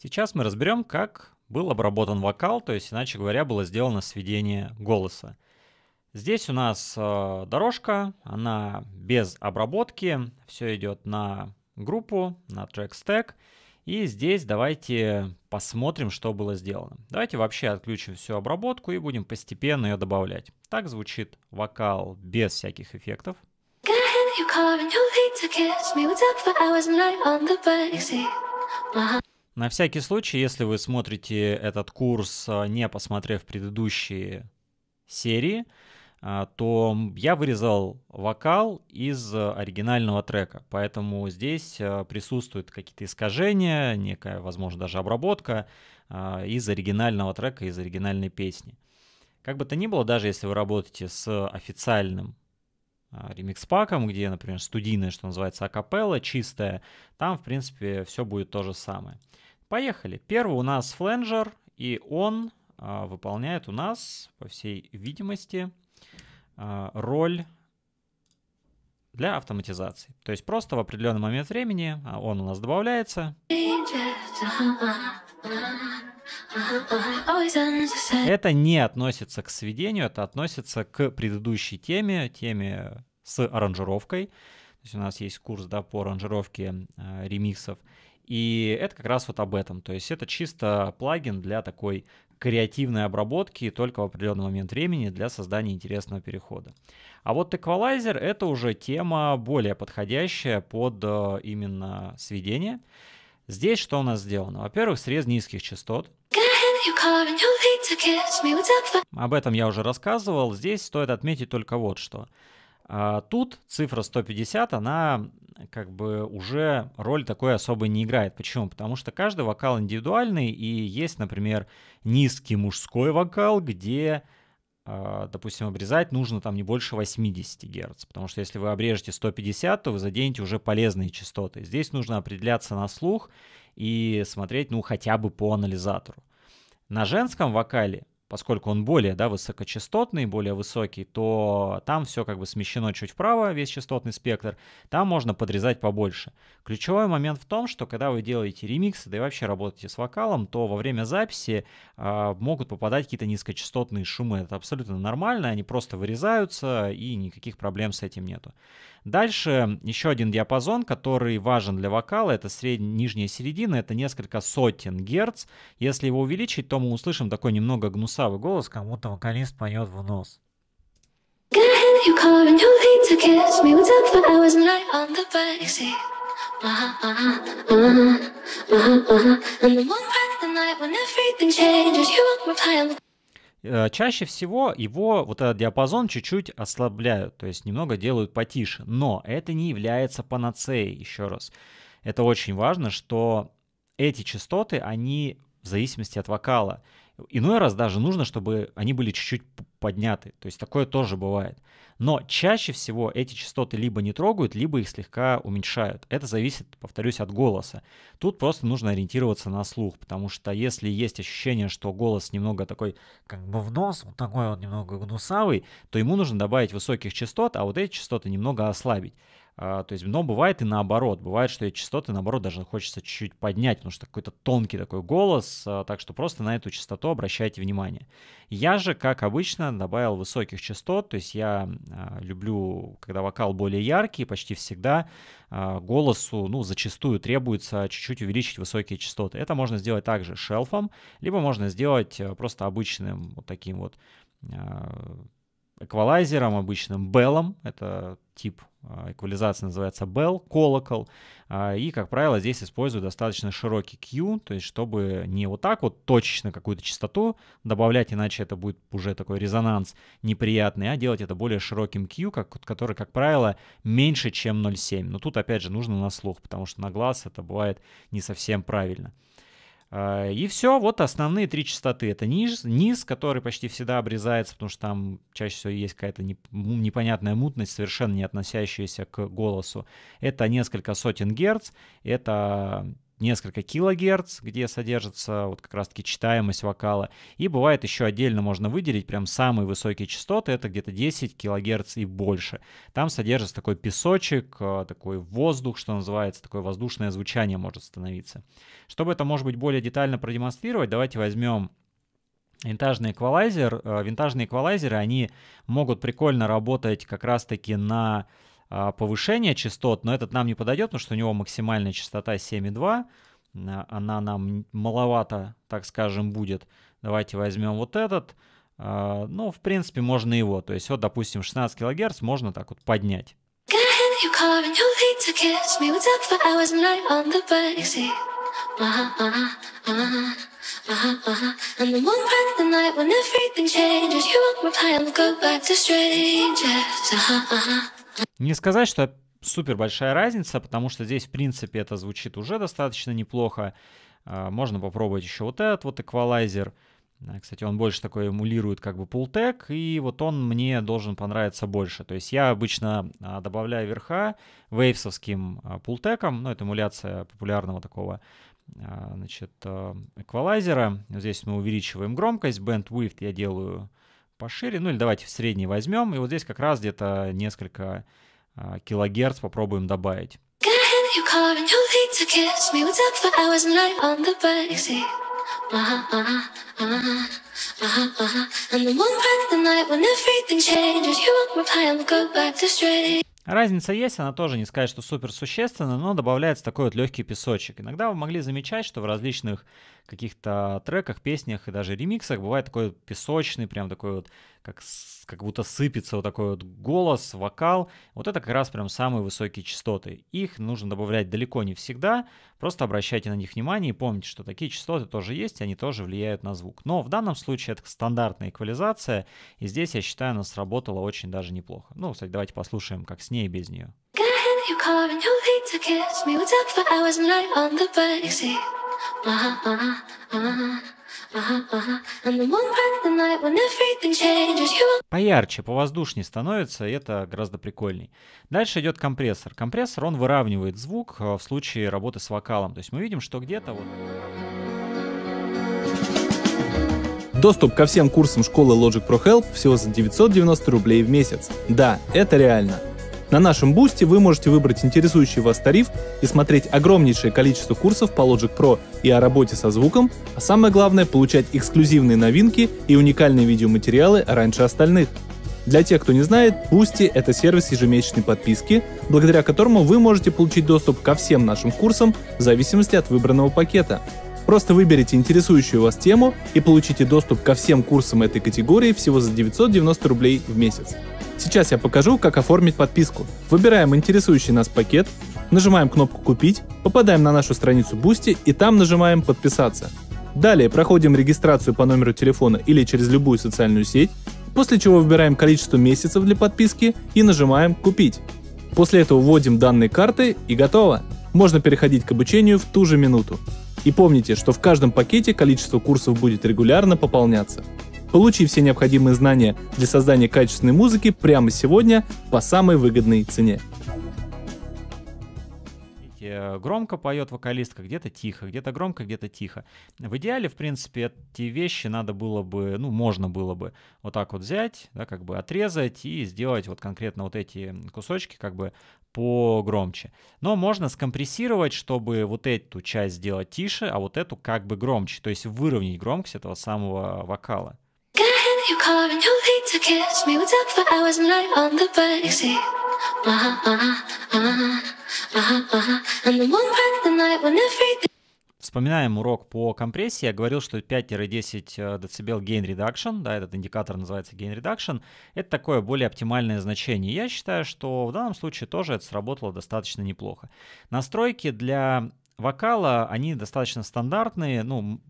Сейчас мы разберем, как был обработан вокал, то есть, иначе говоря, было сделано сведение голоса. Здесь у нас э, дорожка, она без обработки, все идет на группу, на трек стек. И здесь давайте посмотрим, что было сделано. Давайте вообще отключим всю обработку и будем постепенно ее добавлять. Так звучит вокал без всяких эффектов. Uh -huh. На всякий случай, если вы смотрите этот курс, а, не посмотрев предыдущие серии, а, то я вырезал вокал из а, оригинального трека, поэтому здесь присутствуют какие-то искажения, некая, возможно, даже обработка из оригинального трека, из оригинальной песни. Как бы то ни было, даже если вы работаете с официальным ремикс-паком, где, например, студийное, что называется, акапелла, чистая, там, в принципе, все будет то же самое. Поехали. Первый у нас фленджер, и он а, выполняет у нас, по всей видимости, а, роль для автоматизации. То есть просто в определенный момент времени а, он у нас добавляется. Это не относится к сведению, это относится к предыдущей теме, теме с аранжировкой. То есть у нас есть курс да, по аранжировке э, ремиксов. И это как раз вот об этом. То есть это чисто плагин для такой креативной обработки только в определенный момент времени для создания интересного перехода. А вот эквалайзер — это уже тема более подходящая под э, именно сведение. Здесь что у нас сделано? Во-первых, срез низких частот. Об этом я уже рассказывал. Здесь стоит отметить только вот что. А тут цифра 150, она как бы уже роль такой особой не играет. Почему? Потому что каждый вокал индивидуальный, и есть, например, низкий мужской вокал, где а, допустим, обрезать нужно там не больше 80 Гц, потому что если вы обрежете 150, то вы заденете уже полезные частоты. Здесь нужно определяться на слух и смотреть, ну, хотя бы по анализатору. На женском вокале поскольку он более да, высокочастотный, более высокий, то там все как бы смещено чуть вправо, весь частотный спектр, там можно подрезать побольше. Ключевой момент в том, что когда вы делаете ремиксы, да и вообще работаете с вокалом, то во время записи э, могут попадать какие-то низкочастотные шумы. Это абсолютно нормально, они просто вырезаются, и никаких проблем с этим нету. Дальше еще один диапазон, который важен для вокала, это средняя нижняя середина, это несколько сотен герц. Если его увеличить, то мы услышим такой немного гнусавый голос, кому-то вокалист поет в нос. And the one part of the night when everything changes, you will reply on the Э, чаще всего его вот этот диапазон чуть-чуть ослабляют, то есть немного делают потише, но это не является панацеей, еще раз. Это очень важно, что эти частоты, они в зависимости от вокала. Иной раз даже нужно, чтобы они были чуть-чуть подняты. То есть такое тоже бывает. Но чаще всего эти частоты либо не трогают, либо их слегка уменьшают. Это зависит, повторюсь, от голоса. Тут просто нужно ориентироваться на слух, потому что если есть ощущение, что голос немного такой как бы в нос, вот такой он немного гнусавый, то ему нужно добавить высоких частот, а вот эти частоты немного ослабить. А, то есть, но бывает и наоборот. Бывает, что эти частоты, наоборот, даже хочется чуть-чуть поднять, потому что какой-то тонкий такой голос, а, так что просто на эту частоту обращайте внимание. Я же, как обычно, добавил высоких частот, то есть я а, люблю, когда вокал более яркий, почти всегда голосу, ну, зачастую требуется чуть-чуть увеличить высокие частоты. Это можно сделать также шелфом, либо можно сделать э, просто обычным вот таким вот эквалайзером обычным, беллом, это тип а, эквализации называется bell, колокол, а, и, как правило, здесь использую достаточно широкий Q, то есть чтобы не вот так вот точечно какую-то частоту добавлять, иначе это будет уже такой резонанс неприятный, а делать это более широким Q, как, который, как правило, меньше, чем 0,7. Но тут, опять же, нужно на слух, потому что на глаз это бывает не совсем правильно. А, и все, вот основные три частоты. Это низ, низ, который почти всегда обрезается, потому что там чаще всего есть какая-то непонятная мутность, совершенно не относящаяся к голосу. Это несколько сотен герц, это несколько килогерц, где содержится вот как раз-таки читаемость вокала. И бывает еще отдельно можно выделить прям самые высокие частоты, это где-то 10 килогерц и больше. Там содержится такой песочек, э, такой воздух, что называется, такое воздушное звучание может становиться. Чтобы это, может быть, более детально продемонстрировать, давайте возьмем Винтажный эквалайзер, э, винтажные эквалайзеры, они могут прикольно работать как раз-таки на а, повышение частот, но этот нам не подойдет, потому что у него максимальная частота 7,2, она нам маловато, так скажем, будет. Давайте возьмем вот этот. А, ну, в принципе, можно его. То есть, вот, допустим, 16 кГц можно так вот поднять. Uh-huh, не сказать, что супер большая разница, потому что здесь, в принципе, это звучит уже достаточно неплохо. А, можно попробовать еще вот этот вот эквалайзер. А, кстати, он больше такой эмулирует как бы пултек, и вот он мне должен понравиться больше. То есть я обычно а, добавляю верха вейвсовским пултеком, ну, это эмуляция популярного такого значит, эквалайзера. Здесь мы увеличиваем громкость, bandwidth я делаю пошире, ну или давайте в средний возьмем, и вот здесь как раз где-то несколько а, килогерц попробуем добавить. Разница есть, она тоже не сказать, что супер существенно, но добавляется такой вот легкий песочек. Иногда вы могли замечать, что в различных каких-то треках, песнях и даже ремиксах бывает такой песочный, прям такой вот как, как будто сыпется вот такой вот голос, вокал. Вот это как раз прям самые высокие частоты. Их нужно добавлять далеко не всегда, просто обращайте на них внимание и помните, что такие частоты тоже есть, они тоже влияют на звук. Но в данном случае это стандартная эквализация, и здесь, я считаю, она сработала очень даже неплохо. Ну, кстати, давайте послушаем, как с ней и без нее. Uh-huh, uh-huh, uh-huh. Поярче, повоздушнее становится, и это гораздо прикольней. Дальше идет компрессор. Компрессор, он выравнивает звук э, в случае работы с вокалом. То есть мы видим, что где-то вот... Доступ ко всем курсам школы Logic Pro Help всего за 990 рублей в месяц. Да, это реально. На нашем бусте вы можете выбрать интересующий вас тариф и смотреть огромнейшее количество курсов по Logic Pro и о работе со звуком, а самое главное получать эксклюзивные новинки и уникальные видеоматериалы раньше остальных. Для тех, кто не знает, Boosty — это сервис ежемесячной подписки, благодаря которому вы можете получить доступ ко всем нашим курсам в зависимости от выбранного пакета. Просто выберите интересующую вас тему и получите доступ ко всем курсам этой категории всего за 990 рублей в месяц. Сейчас я покажу, как оформить подписку. Выбираем интересующий нас пакет, нажимаем кнопку «Купить», попадаем на нашу страницу Boosty и там нажимаем «Подписаться». Далее проходим регистрацию по номеру телефона или через любую социальную сеть, после чего выбираем количество месяцев для подписки и нажимаем «Купить». После этого вводим данные карты и готово. Можно переходить к обучению в ту же минуту. И помните, что в каждом пакете количество курсов будет регулярно пополняться. Получи все необходимые знания для создания качественной музыки прямо сегодня по самой выгодной цене. Э, громко поет вокалистка, где-то тихо, где-то громко, где-то тихо. В идеале, в принципе, эти вещи надо было бы, ну, можно было бы вот так вот взять, да, как бы отрезать и сделать вот конкретно вот эти кусочки, как бы погромче. Но можно скомпрессировать, чтобы вот эту часть сделать тише, а вот эту как бы громче, то есть выровнять громкость этого самого вокала you car and you'll need to kiss me. We talk for hours and night on the backseat. Uh-huh, uh-huh, uh-huh, and the one part the night when everything. Вспоминаем урок по компрессии. Я говорил, что 5-10 э, дБ gain reduction, да, этот индикатор называется gain reduction, это такое более оптимальное значение. Я считаю, что в данном случае тоже это сработало достаточно неплохо. Настройки для вокала, они достаточно стандартные, ну,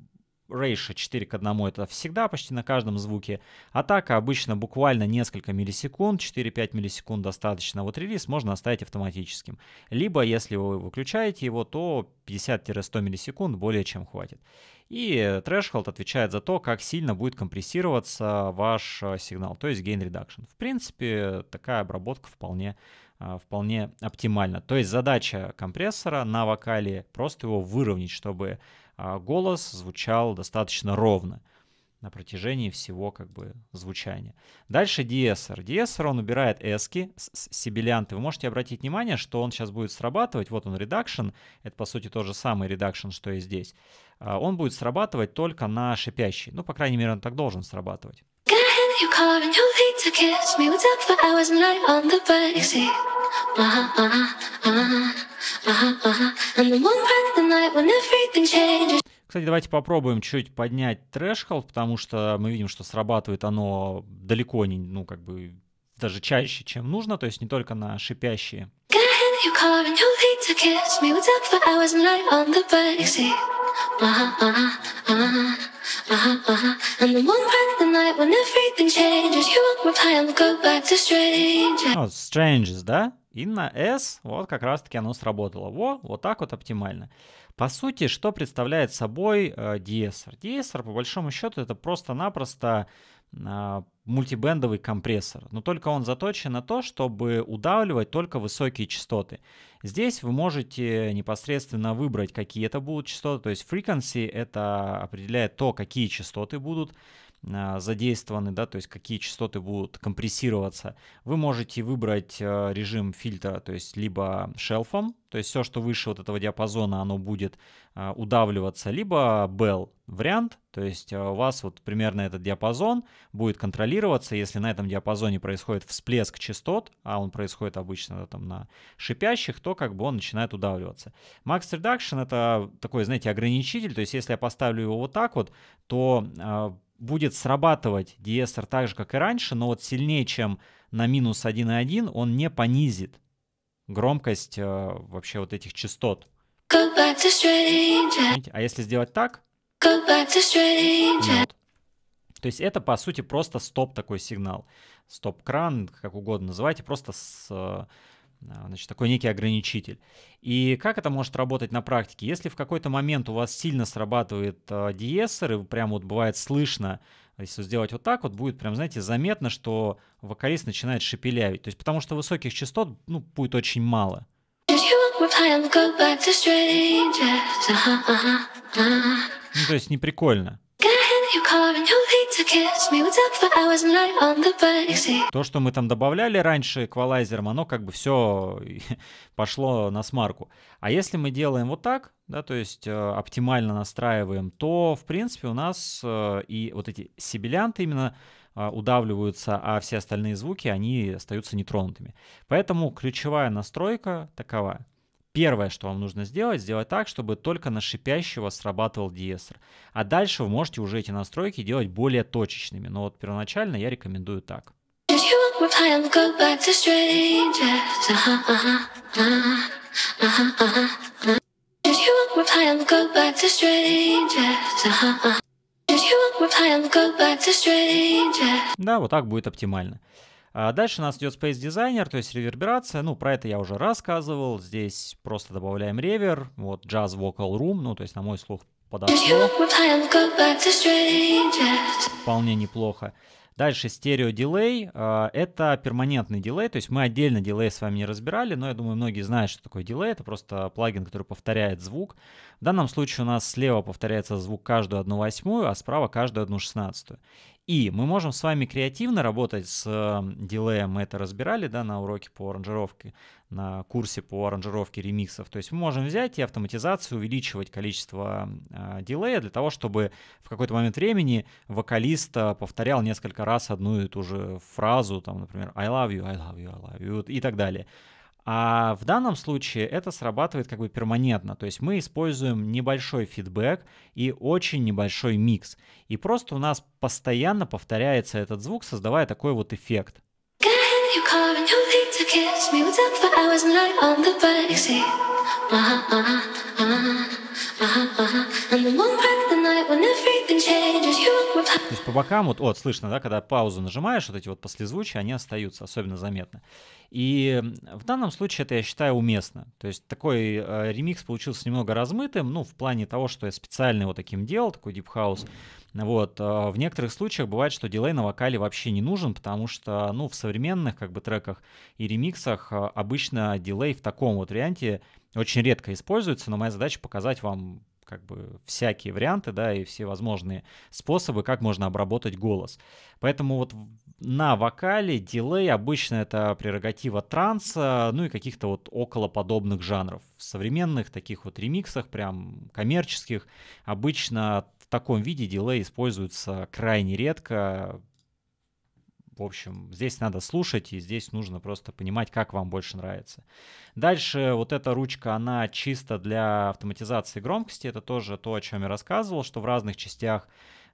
Рейша 4 к 1 это всегда почти на каждом звуке. Атака обычно буквально несколько миллисекунд, 4-5 миллисекунд достаточно. Вот релиз можно оставить автоматическим. Либо, если вы выключаете его, то 50-100 миллисекунд более чем хватит. И threshold отвечает за то, как сильно будет компрессироваться ваш э, сигнал, то есть gain reduction. В принципе, такая обработка вполне э, вполне оптимально. То есть задача компрессора на вокале просто его выровнять, чтобы а, голос звучал достаточно ровно на протяжении всего как бы звучания. Дальше DSR. DSR, он убирает эски с сибилянты. Вы можете обратить внимание, что он сейчас будет срабатывать. Вот он редакшн. Это, по сути, тот же самый редакшн, что и здесь. А, он будет срабатывать только на шипящий. Ну, по крайней мере, он так должен срабатывать. Catch me with up for hours and night on the back seat. Uh-huh, uh-huh, uh-huh, uh-huh, uh-huh. And the one part of the night when everything changes. Кстати, давайте попробуем чуть поднять трэшхолд, потому что мы видим, что срабатывает оно далеко не, ну, как бы, даже чаще, чем нужно, то есть не только на шипящие. Get in your car and you'll need to kiss me. What's up for hours and night on the backseat? Ну, strangers, да? И на S вот как раз-таки оно сработало. Во, вот так вот оптимально. По сути, что представляет собой э, DSR? DSR, по большому счету, это просто-напросто а, мультибендовый компрессор, но только он заточен на то, чтобы удавливать только высокие частоты. Здесь вы можете непосредственно выбрать, какие это будут частоты, то есть frequency это определяет то, какие частоты будут, а, задействованы, да, то есть какие частоты будут компрессироваться, вы можете выбрать а, режим фильтра, то есть либо шелфом, то есть все, что выше вот этого диапазона, оно будет а, удавливаться, либо bell вариант, то есть у вас вот примерно этот диапазон будет контролироваться, если на этом диапазоне происходит всплеск частот, а он происходит обычно да, там на шипящих, то как бы он начинает удавливаться. Max Reduction это такой, знаете, ограничитель, то есть если я поставлю его вот так вот, то будет срабатывать диэстер так же, как и раньше, но вот сильнее, чем на минус 1,1, он не понизит громкость э, вообще вот этих частот. А если сделать так? Вот. То есть это, по сути, просто стоп такой сигнал. Стоп-кран, как угодно называйте, просто с, э, а, значит, такой некий ограничитель. И как это может работать на практике? Если в какой-то момент у вас сильно срабатывает э, диессер, и прям вот бывает слышно, если сделать вот так вот, будет прям, знаете, заметно, что вокалист начинает шепелявить. То есть потому что высоких частот, ну, будет очень мало. Ну, то есть не прикольно. То, что мы там добавляли раньше эквалайзером, оно как бы все пошло на смарку. А если мы делаем вот так, да, то есть э, оптимально настраиваем, то, в принципе, у нас э, и вот эти сибилянты именно э, удавливаются, а все остальные звуки, они остаются нетронутыми. Поэтому ключевая настройка таковая. Первое, что вам нужно сделать, сделать так, чтобы только на шипящего срабатывал диэстер. А дальше вы можете уже эти настройки делать более точечными. Но вот первоначально я рекомендую так. Да, вот так будет оптимально. А дальше у нас идет Space Designer, то есть реверберация. Ну, про это я уже рассказывал. Здесь просто добавляем ревер. Вот Jazz Vocal Room, ну, то есть на мой слух подошло. Вполне неплохо. Дальше стерео дилей. А, это перманентный дилей, то есть мы отдельно дилей с вами не разбирали, но я думаю, многие знают, что такое дилей. Это просто плагин, который повторяет звук. В данном случае у нас слева повторяется звук каждую одну восьмую, а справа каждую одну шестнадцатую. И мы можем с вами креативно работать с дилеем, эм, мы это разбирали да, на уроке по аранжировке, на курсе по аранжировке ремиксов. То есть мы можем взять и автоматизацию увеличивать количество э, эм, дилея а, для того, чтобы в какой-то момент времени вокалист э, повторял несколько раз одну и ту же фразу, там, например, «I love you, I love you, I love you» и так далее. А в данном случае это срабатывает как бы перманентно, то есть мы используем небольшой фидбэк и очень небольшой микс. И просто у нас постоянно повторяется этот звук, создавая такой вот эффект. То есть по бокам, вот, вот слышно, да, когда паузу нажимаешь, вот эти вот послезвучия, они остаются, особенно заметно. И в данном случае это, я считаю, уместно. То есть такой э, ремикс получился немного размытым, ну, в плане того, что я специально его таким делал, такой Deep House. Вот. Э, в некоторых случаях бывает, что дилей на вокале вообще не нужен, потому что, ну, в современных, как бы, треках и ремиксах э, обычно дилей в таком вот варианте очень редко используется, но моя задача показать вам как бы всякие варианты, да, и все возможные способы, как можно обработать голос. Поэтому вот на вокале дилей обычно это прерогатива транса, ну и каких-то вот около подобных жанров. В современных таких вот ремиксах, прям коммерческих, обычно в таком виде дилей используется крайне редко. В общем, здесь надо слушать, и здесь нужно просто понимать, как вам больше нравится. Дальше вот эта ручка, она чисто для автоматизации громкости. Это тоже то, о чем я рассказывал, что в разных частях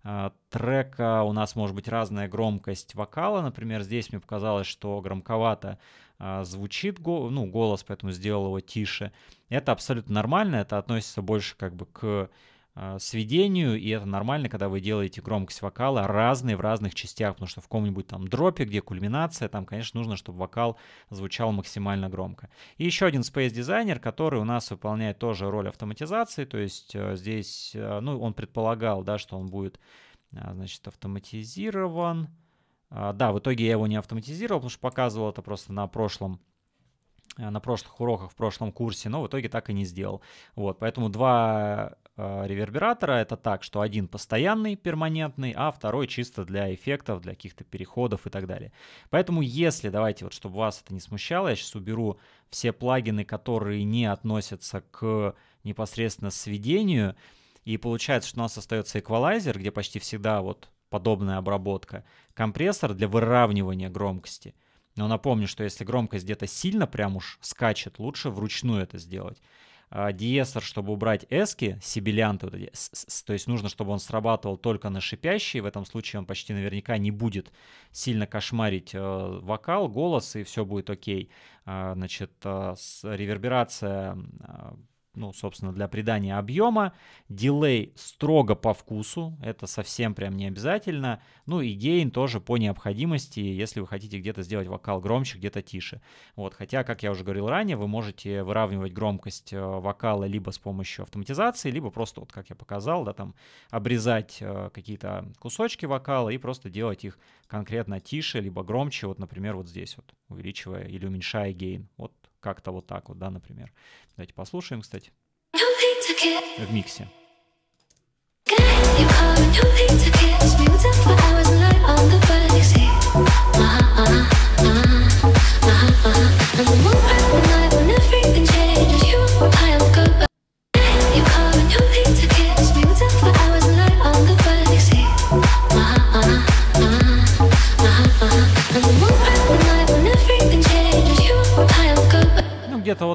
а, трека у нас может быть разная громкость вокала. Например, здесь мне показалось, что громковато а, звучит ну, голос, поэтому сделал его тише. Это абсолютно нормально, это относится больше как бы к Э, сведению, и это нормально, когда вы делаете громкость вокала разные в разных частях, потому что в ком нибудь там дропе, где кульминация, там, конечно, нужно, чтобы вокал звучал максимально громко. И еще один Space Designer, который у нас выполняет тоже роль автоматизации, то есть э, здесь, э, ну, он предполагал, да, что он будет, значит, автоматизирован. Да, в итоге я его не автоматизировал, потому что показывал это просто на прошлом на прошлых уроках в прошлом курсе, но в итоге так и не сделал. Вот, поэтому два Э, ревербератора это так, что один постоянный, перманентный, а второй чисто для эффектов, для каких-то переходов и так далее. Поэтому если, давайте вот, чтобы вас это не смущало, я сейчас уберу все плагины, которые не относятся к непосредственно сведению, и получается, что у нас остается эквалайзер, где почти всегда вот подобная обработка, компрессор для выравнивания громкости. Но напомню, что если громкость где-то сильно прям уж скачет, лучше вручную это сделать. А, диестер, чтобы убрать эски, сибилянты, вот эти, с -с то есть нужно, чтобы он срабатывал только на шипящий, в этом случае он почти наверняка не будет сильно кошмарить э, вокал, голос, и все будет окей. Э, значит, э, с, реверберация а, ну, собственно, для придания объема. Дилей строго по вкусу, это совсем прям не обязательно. Ну и гейн тоже по необходимости, если вы хотите где-то сделать вокал громче, где-то тише. Вот, хотя, как я уже говорил ранее, вы можете выравнивать громкость э, вокала либо с помощью автоматизации, либо просто, вот как я показал, да, там обрезать э, какие-то кусочки вокала и просто делать их конкретно тише, либо громче, вот, например, вот здесь вот, увеличивая или уменьшая гейн. Вот как-то вот так вот, да, например. Давайте послушаем, кстати, в миксе. Uh-huh,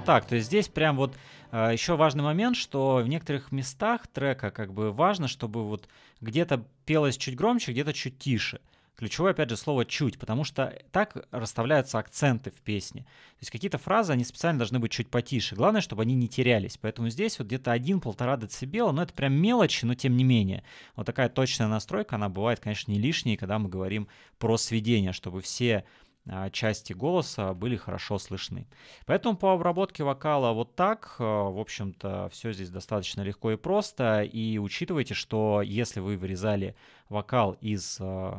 так. То есть здесь прям вот э, еще важный момент, что в некоторых местах трека как бы важно, чтобы вот где-то пелось чуть громче, где-то чуть тише. Ключевое, опять же, слово «чуть», потому что так расставляются акценты в песне. То есть какие-то фразы, они специально должны быть чуть потише. Главное, чтобы они не терялись. Поэтому здесь вот где-то 1-1,5 децибела, но это прям мелочи, но тем не менее. Вот такая точная настройка, она бывает, конечно, не лишней, когда мы говорим про сведение, чтобы все а, части голоса были хорошо слышны. Поэтому по обработке вокала вот так, э, в общем-то, все здесь достаточно легко и просто. И учитывайте, что если вы вырезали вокал из э,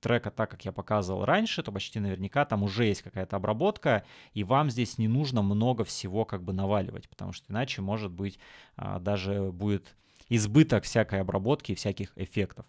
трека так, как я показывал раньше, то почти наверняка там уже есть какая-то обработка, и вам здесь не нужно много всего как бы наваливать, потому что иначе, может быть, а, даже будет избыток всякой обработки и всяких эффектов.